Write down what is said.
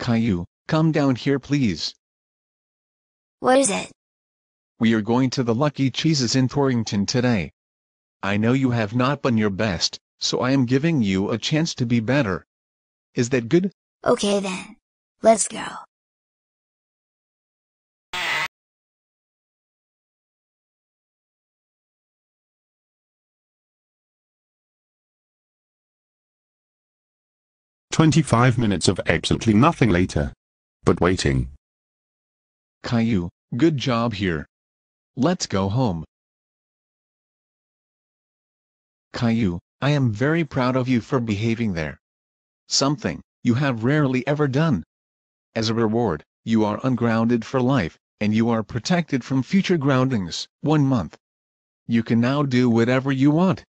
Caillou, come down here please. What is it? We are going to the Lucky Cheeses in Torrington today. I know you have not been your best, so I am giving you a chance to be better. Is that good? Okay then. Let's go. 25 minutes of absolutely nothing later. But waiting. Caillou, good job here. Let's go home. Caillou, I am very proud of you for behaving there. Something you have rarely ever done. As a reward, you are ungrounded for life, and you are protected from future groundings. One month. You can now do whatever you want.